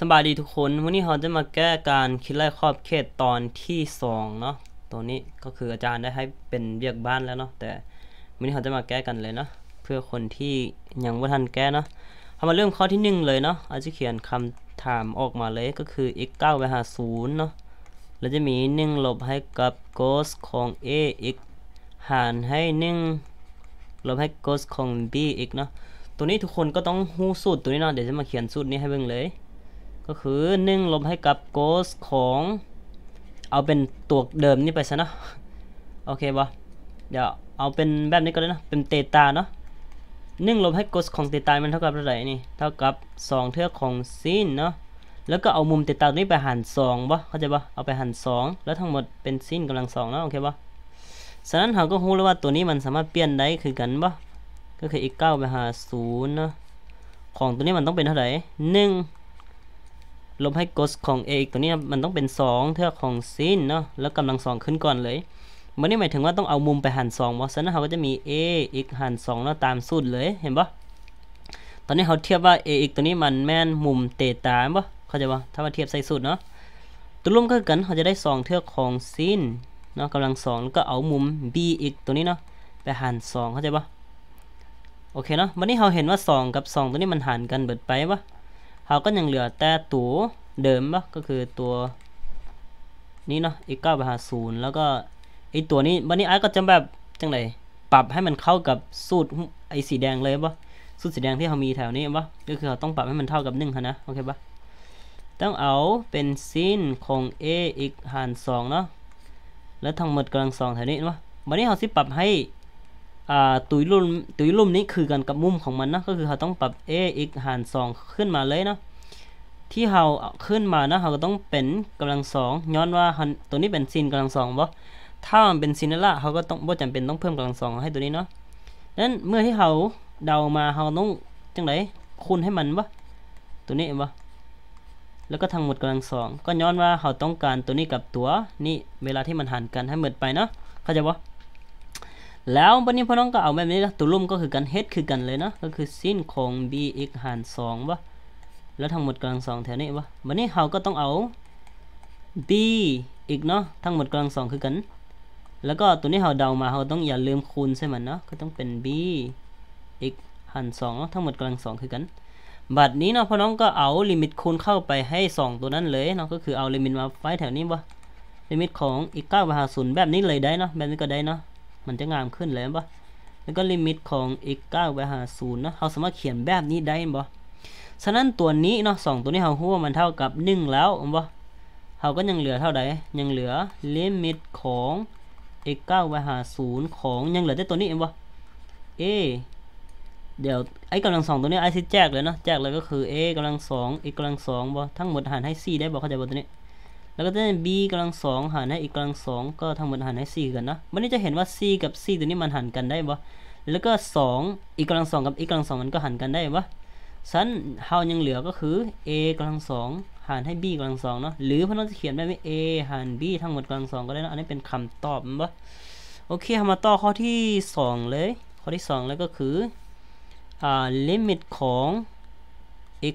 สบายดีทุกคนวันนี้เราจะมาแก้การคิดไล่ขอบเขตตอนที่2เนาะ ตัวนี้ก็คืออาจารย์ได้ให้เป็นเรียกบ้านแล้วเนาะ แต่วันนี้เราจะมาแก้กันเลยเนาะ เพื่อคนที่ยังไม่ทันแก้เนาะเรามาเริ่มข้อที่ 1 เลยเนาะ อาจจะเขียนคำถามออกมาเลยก็คือ x 9ไปหา0เนาะเราจะมี 1 ลบให้กับ cos ของ a x หารให้ 1 ลบให้ cos ของ b x เนาะ ตัวนี้ทุกคนก็ต้องหู้สูตรตัวนี้เนาะ เดี๋ยวจะมาเขียนสูตรนี้ให้เบิ่งเลยก็คือนึ่งลบให้กับ c o s t ของ เอาเป็นตัวเดิมนี่ไปซะเนาะโอเคปะเดี๋ยวเอาเป็นแบบนี้ก็ได้นะเป็นเตตาเนาะนึ่งลบให้กสของเตตามันเท่ากับเท่าไหร่นี่เท่ากับ 2 เท่าของซีนเนาะแล้วก็เอามุมเตตานี้ไปหาร2ปะเข้าใจปะเอาไปหาร2แล้วทั้งหมดเป็นซีนกำลัง2เนาะโอเคปะฉะนั้นเราก็รู้แล้วว่าตัวนี้มันสามารถเปลี่ยนได้คือกันปะก็คืออีก9ไปหา0เนาะของตัวนี้มันต้องเป็นเท่าไหร่1ลบให้กสของ a อกตัวนี้มันต้องเป็น 2 เท่าของ s ินเนาะแล้วกำลังสองขึ้นก่อนเลยมันนี่หมายถึงว่าต้องเอามุมไปหัน2เพราะฉะนั้นเราก็จะมี a อีกหัน2เนาะตามสูตรเลยเห็นปะตอนนี้เขาเทียบว่า a อีกตัวนี้มันแม่นมุมเตตาเห็นปะเข้าใจปะถ้ามาเทียบใส่สูตรเนาะตัวรวมก็กันเขาจะได้ 2 เท่าของ s ินเนาะกำลังสองแล้วก็เอามุม b อีกตัวนี้เนาะไปหัน2เข้าใจปะโอเคเนาะวันนี้เราเห็นว่า 2 กับ 2 ตัวนี้มันหันกันเบิดไปปะเราก็ยังเหลือแต่ตัวเดิมปะก็คือตัวนี้เนาะอีกเก้าไปหาศูนย์แล้วก็ไอตัวนี้วันนี้ไอ้ก็จะแบบจังไรปรับให้มันเข้ากับสูตรไอสีแดงเลยปะสูตรสีแดงที่เรามีแถวนี้ปะก็คือเราต้องปรับให้มันเท่ากับหนึ่งนะโอเคปะต้องเอาเป็นซินของ a อีกหารสองเนาะแล้วทั้งหมดกำลังสองแถวนี้ปะวันนี้เราสิปรับให้ตุยลุ่มตุยลุ่มนี้คือกันกับมุมของมันนะก็คือเราต้องปรับ a x หาร2ขึ้นมาเลยเนาะ ที่เราขึ้นมานะเราก็ต้องเป็นกำลังสองย้อนว่าตัวนี้เป็นซินกำลังสองบ่ ถ้ามันเป็นซินละเขาก็ต้องบ่จำเป็นต้องเพิ่มกำลังสองให้ตัวนี้เนาะนั้นเมื่อที่เราเดามาเราต้องจังไรคูณให้มันบ่ ตัวนี้บ่ แล้วก็ทั้งหมดกำลังสอง ก็ย้อนว่าเราต้องการตัวนี้กับตัวนี่เวลาที่มันหันกันให้หมดไปเนาะ เข้าใจบ่แล้วบันนี้พ่อน้องก็เอาแบบนี้นะตัวลุ่มก็คือกันเฮ็ดคือกันเลยนะก็คือสิ้นของ b x หาร2วะแล้วทั้งหมดกลางสองแถวนี้วะบันนี้เราก็ต้องเอา b อีกเนาะทั้งหมดกลางสองคือกัน แล้วก็ตัวนี้เราเดามาเราต้องอย่าลืมคูณใช่ไหมเนาะก็ต้องเป็น b x หาร2เนาะทั้งหมดกลางสองคือกันบัดนี้เนาะพ่อน้องก็เอาลิมิตคูณเข้าไปให้ 2 ตัวนั้นเลยเนาะก็คือเอาลิมิตมาไว้แถวนี้วะลิมิตของอีก9าปหาศูนย์แบบนี้เลยได้เนาะแบบนี้ก็ได้เนาะมันจะงามขึ้นเลยบ่แล้วก็ลิมิตของ x 9ไปหา0เนาะเราสามารถเขียนแบบนี้ได้บ่ฉะนั้นตัวนี้เนาะสองตัวนี้เราคูว่ามันเท่ากับ 1 แล้วบ่เราก็ยังเหลือเท่าใดยังเหลือลิมิตของ x 9ไปหา0ของยังเหลือแต่ตัวนี้อบ่เอเดี๋ยวไอ้กำลังสองตัวนี้ไอ้ที่แจกเลยเนาะ แจกเลยก็คือ a กำลังสอง x กำลังสองบ่ทั้งหมดหารให้4ได้บ่เข้าใจบ่ตัวนี้แล้วก็จะได้ b กำลังสองหารให้อีกกำลังสองก็ทั้งหมดหารให้ c กันนะวันนี้จะเห็นว่า c กับ c ตัวนี้มันหันกันได้ปะแล้วก็2ีกกำลังสองกับีกำลังสองมันก็หันกันได้ปะฉันเฮายังเหลือก็คือ a กำลังสองหารให้ b กำลังสองเนาะ หรือพน้องจะเขียนได้ไหม a หาร b ทั้งหมดกำลังสองก็ได้นะอันนี้เป็นคำตอบปะโอเคมาต่อข้อที่2เลย ข้อที่ 2 แล้วก็คืออ่าลิมิตของ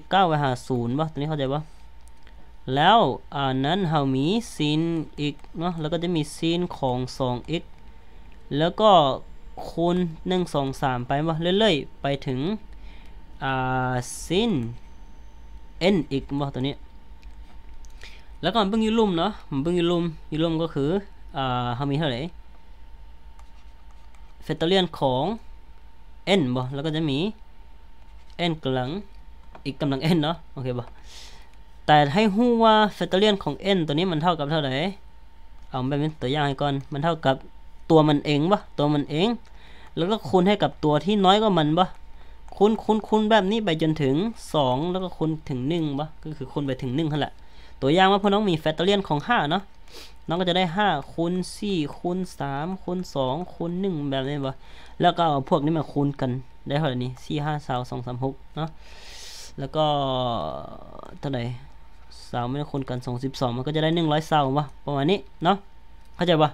x 9ไปหา0ปะตัวนี้เข้าใจปะแล้วอันนั้นเฮามีซีนอีกเนาะแล้วก็จะมีซีนของ 2x แล้วก็คูณ 1 2 3 ไปมาเรื่อยๆ ไปถึง อ่าซีน n อีกวะตัวนี้แล้วก็มันเพิ่งยูลุ่มเนาะมันเพิ่งยูลุ่มยูลุ่มก็คืออ่าเฮามีเท่าไหร่เฟตเลียนของ n บ่แล้วก็จะมี n กำลัง อีกกำลัง n เนาะโอเคบ่แต่ให้หู้ว่าแฟกตอเรียนของ n ตัวนี้มันเท่ากับเท่าไหร่ เอาแบบเป็นตัวอย่างให้ก่อน มันเท่ากับตัวมันเองปะตัวมันเอง แล้วก็คูณให้กับตัวที่น้อยกว่ามันปะคูณคูณคูณแบบนี้ไปจนถึง 2 แล้วก็คูณถึง1ปะก็คือคูณไปถึง1นึ่นแหละ ตัวอย่างว่าพอน้องมีแฟกตอเรียนของ5เนาะ น้องก็จะได้5คูณ4คูณ3คูณ2คูณ1แบบนี้ปะแล้วก็เอาพวกนี้มาคูณกันได้เท่าไหร่นี่4 5า2 3 6เนาะ แล้วก็เท่าไหร่สามไม่คนกันสองสิบสองมันก็จะได้หนึ่งร้อยเซาวะประมาณนี้เนาะเข้าใจปะ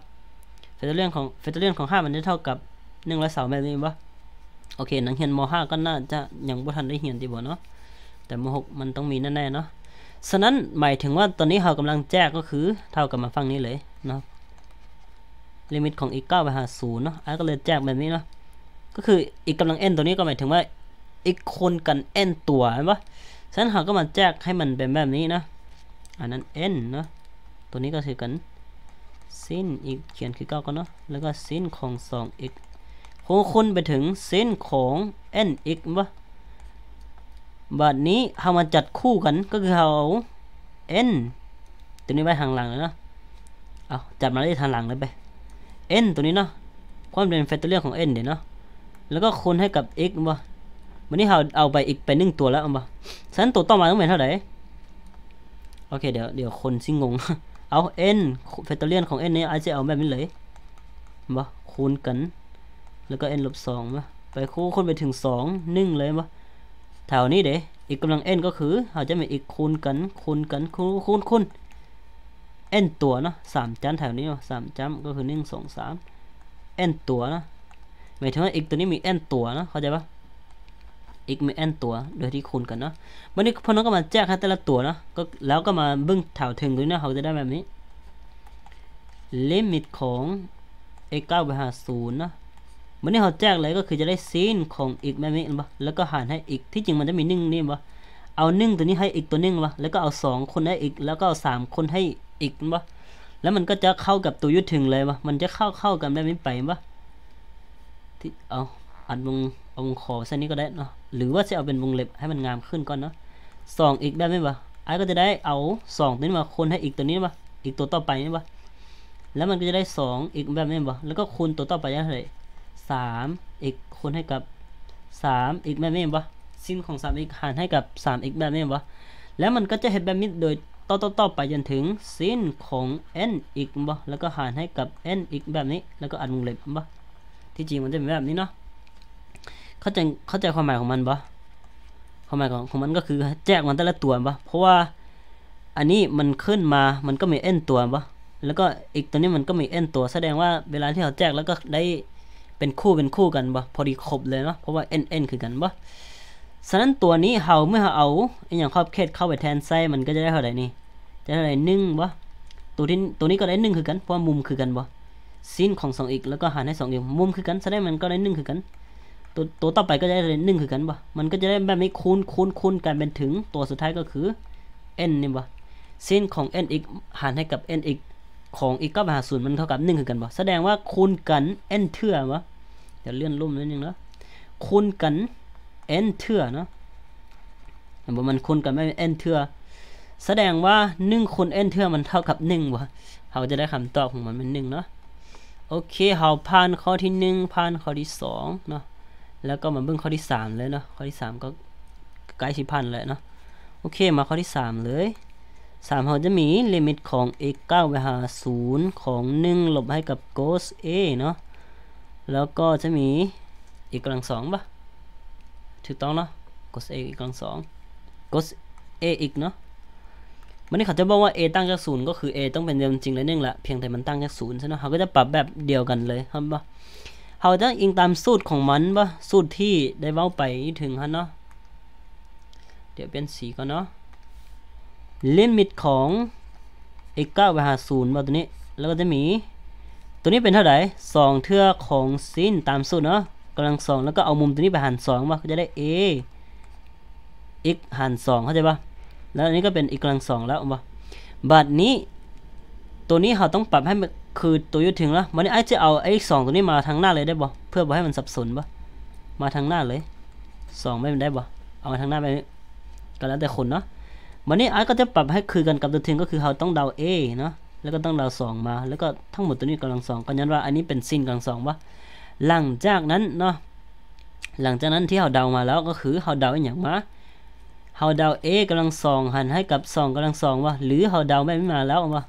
เฟเตอเรียนของเฟเตอเรียนของห้ามันจะเท่ากับหนึ่งร้อยเซาแบบนี้ปะโอเค นังเฮียนมหก็น่าจะยังบ่ทันได้เฮียนดีบ่เนาะแต่มหกมันต้องมีแน่ๆเนาะฉะนั้นหมายถึงว่าตอนนี้เรากำลังแจกก็คือ เท่ากับมาฟังนี้เลยเนาะลิมิตของ x 9ไปหาศูนย์เนาะอ่ะก็เลยแจกแบบนี้เนาะก็คือ x กำลัง n ตัวนี้ก็หมายถึงว่า x คูณกัน n ตัวเห็นปะฉะนั้นเราก็มาแจกให้มันเป็นแบบนี้นะ อันนั้น n เนาะตัวนี้ก็คือกัน s ิ n นอีกเขียนคือเก้าก็เนาะ แล้วก็ s ิ n นของ 2x คงคุณไปถึง s ิ n นของ nx บ่บัดนี้เรามาจัดคู่กันก็คือเอา n ตัวนี้ไว้ทางหลังเลยเนาะ เอาจับมาได้ทางหลังเลยไป n ตัวนี้เนาะ ความเป็นแฟกตอเรียลของ n เดี๋ยวเนาะ แล้วก็คูณให้กับ x บ่วันนี้เราเอาไปอีกไปหนึ่งตัวแล้วเอามาฉะนั้นตัวต่อมาต้องเป็นเท่าไหร่โอเค เดี๋ยวเดี๋ยวคนซิงงเอาเอ็นเฟตเตอเลียนของเอ็นนี้อาจจะเอาแบบนี้เลยบ่คูณกัน แล้วก็เอ็นลบสองมาไปคูณไปถึงสองหนึ่งเลยบ่แถวนี้เด้อีกกำลังเอ็นก็คือเราจะมีอีกคูณกันคูณกันคูณคูณคูณเอ็นตัวเนาะสามจันแถวนี้สามจัมก็คือหนึ่งสองสามเอ็นตัวเนาะหมายถึงว่าอีกตัวนี้มีเอ็นตัวเนาะเข้าใจปะอีกไม่แอนตัวโดยที่คูณกันเนาะวันนี้พอน้องก็มาแจ้งให้แต่ละตัวเนาะ ก็แล้วก็มาบึ้งแถวถึงด้วยเนาะเขาจะได้แบบนี้ ลิมิตของ x 9ไปหา0เนาะวันนี้เขาแจ้งเลยก็คือจะได้ซีนของอีกแม่มิบ่แล้วก็หารให้อีกที่จริงมันจะมีนึ่งนี่บ่เอานึ่งตัวนี้ให้อีกตัวนึ่งบ่แล้วก็เอาสองคนให้อีกแล้วก็เอาสามคนให้อีกบ่แล้วมันก็จะเข้ากับตัวยุทธถึงเลยบ่มันจะเข้าเข้ากันได้ไม่ไปบ่ที่เอาอัดวงอวงขอบเส้นนี้ก็ได้เนาะ หรือว่าจะเอาเป็นวงเล็บให้มันงามขึ้นก่อนเนาะสองอีกได้ไหมวะไอ้ก็จะได้เอาสองตัวนี้มาคูณให้อีกตัวนี้วะอีกตัวต่อไปนี่วะแล้วมันก็จะได้สองอีกแบบนี้วะแล้วก็คูณตัวต่อไปได้เท่าไหร่สามอีกคูณให้กับสามอีกแบบนี้วะสิ้นของสามอีกหารให้กับสามอีกแบบนี้วะแล้วมันก็จะเห็นแบบนี้โดยต่อต่อต่อไปจนถึงสิ้นของ n อีกบ่ แล้วก็หารให้กับ n อีกแบบนี้ แล้วก็อัดวงเล็บบ่ ที่จริงมันจะเป็นแบบนี้เนาะเข้าใจเข้าใจความหมายของมันปะความหมายของของมันก็คือแจกมันแต่ละตัวปะเพราะว่าอันนี้มันขึ้นมา มันก็มีเอ็นตัวปะแล้วก็อีกตัวนี้มันก็มีเอ็นตัว แสดงว่าเวลาที่เราแจกแล้วก็ได้เป็นคู่เป็นคู่กันปะพอดีครบเลยเนาะ เพราะว่าเอ็นเอ็นคือกันปะฉะนั้นตัวนี้เฮาเมื่อเฮาเอาอย่างครอบเขตเข้าไปแทนไส้มันก็จะได้เท่าไหร่นี่ จะได้เท่าไหร่หนึ่งปะตัวที่ตัวนี้ก็ได้หนึ่งคือกัน เพราะมุมคือกันปะซีนของสองอีกแล้วก็หารให้สองอีกมุมคือกัน แสดงมันก็ได้หนึ่งคือกันตัวตัวต่อไปก็จะได้เป็นหนึ่งคือกันบ่ มันก็จะได้แบบนี้คูณคูณคูณกันเป็นถึงตัวสุดท้ายก็คือ n นี่บ่เส้นของ n x หารให้กับ n x ของ x ก็มาหาศูนย์มันเท่ากับหนึ่งคือกันบ่ แสดงว่าคูณกัน n เทื่อบ่เดี๋ยวเลื่อนลุ่มนิดนึงนะคูณกัน n เทื่อเนาะบ่มันคูณกันไม่ n เทื่อแสดงว่า1คูณ n เทื่อมันเท่ากับ1บ่เราจะได้คำตอบของมันเป็น 1เนาะ โอเคเราผ่านข้อที่1ผ่านข้อที่2เนาะแล้วก็มาเบิ่งข้อที่3เลยเนาะข้อที่ 3 ก็ใกล้สิพันแล้วเนาะโอเคมาข้อที่ 3 เลย3เราจะมีลิมิตของ x 9ไปหา0ของ1ลบให้กับ cos a เนาะแล้วก็จะมี x กำลังสองปะถูกต้องเนาะ cos a x กำลังสอง cos a x เนาะมันนี่เขาจะบอกว่า a ตั้งจากศูนย์ก็คือ a ต้องเป็นเดิมจริงเลยนึ่งละเพียงแต่มันตั้งจากศูนย์ใช่ไหมเขาก็จะปรับแบบเดียวกันเลยครับปะเขาจะอิงตามสูตรของมันปะสูตรที่ได้เว้าไปถึงฮะเนาะ เดี๋ยวเป็นสีก่อนเนาะลิมิตของเอก้าไปหาศูนย์บ่ตัวนี้ แล้วก็จะมี ตัวนี้เป็นเท่าไหร่สองเทื่อของสิ้นตามสูตรเนาะกำลังสอง แล้วก็เอามุมตัวนี้ไปหารสองบาก็จะได้ a x หารสองเข้าใจปะแล้วอันนี้ก็เป็น x กำลังสองแล้วบ่บัดนี้ตัวนี้เราต้องปรับให้คือตัวยุดถึงแล้วมันนี้ไอ้จะเอาไอ้สองตัวนี้มาทางหน้าเลยได้บ่เพื่อบ่ให้มันสับสนบ่มาทางหน้าเลยสองไม่ได้บ่เอามาทางหน้าไปก็แล้วแต่คนเนาะมันนี้ไอ้ก็จะปรับให้คือกันกับตัวถึงก็คือเราต้องเดา A เนาะ แล้วก็ต้องเดาสองมา แล้วก็ทั้งหมดตัวนี้กำลังสองก็ยันว่าอันนี้เป็นซินกำลังสองบ่หลังจากนั้นเนาะ หลังจากนั้นที่เราเดามาแล้วก็คือเราเดาอย่างมาเราเดา A กำลังสองหันให้กับสองกำลังสองบ่หรือเราเดาไม่มาแล้วบ่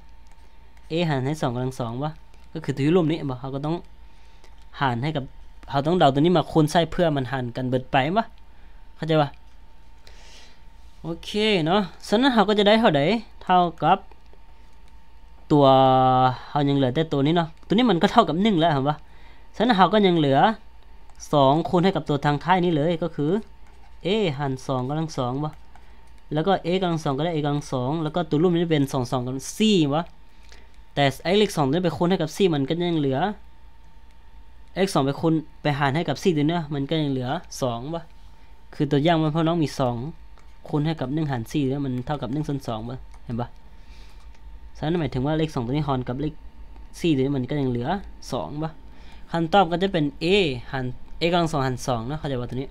a หารให้ 2กำลังสองวะก็คือถือรวมนี้บ่เขาก็ต้องหารให้กับเขาต้องเดาตัวนี้มาคูณไส้เพื่อมันหารกันเบิดไปวะเข้าใจปะโอเคเนาะฉะนั้นเขาก็จะได้เท่าไร่เท่ากับ ตัวเขายังเหลือแต่ตัวนี้เนาะตัวนี้มันก็เท่ากับ1แล้วเห็นปะฉะนั้นเขาก็ยังเหลือ 2 คูณให้กับตัวทางท้ายนี้เลยก็คือ a หาร2กำลังสองวะแล้วก็ a กำลังสองก็ได้ a กำลังสองแล้วก็ตัวรูปนี้เป็น2 2กับ4วะแต่ x เลขสองเนี่ยไปคูณให้กับซีมันก็ยังเหลือ x งไปคูณไปหารให้กับซ4ดูเนี่ยมันก็ยังเหลือสองป่ะคือตัวย่างมันเพราะน้องมีสองคูณให้กับนึ่งหารซีเนี้ยมันเท่ากับนึ่งส่วนสองป่ะเห็นป่ะฉะนั้นหมายถึงว่าเลขสองตัวนี้หารกับเลข4ตัวนี้มันก็ยังเหลือสองป่ะคำตอบก็จะเป็น a หาร a กำลังสองหารสองนะเข้าใจว่าตัวนี้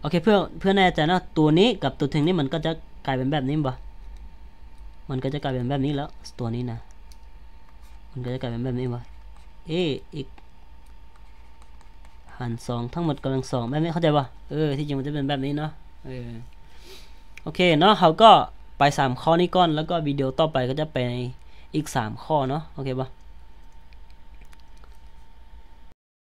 โอเคเพื่อเพื่อแน่ใจนะตัวนี้กับตัวถึงนี่มันก็จะกลายเป็นแบบนี้ป่ะมันก็จะกลายเป็นแบบนี้แล้วตัวนี้นะมันก็จะกลายเป็นแบบนี้วะเออีกหันสองทั้งหมดกำลังสองแบบนี้เข้าใจปะเออที่จริงมันจะเป็นแบบนี้เนาะเออโอเคเนาะเขาก็ไป 3 ข้อนี้ก่อนแล้วก็วิดีโอต่อไปก็จะไปอีก3ข้อเนาะโอเคปะ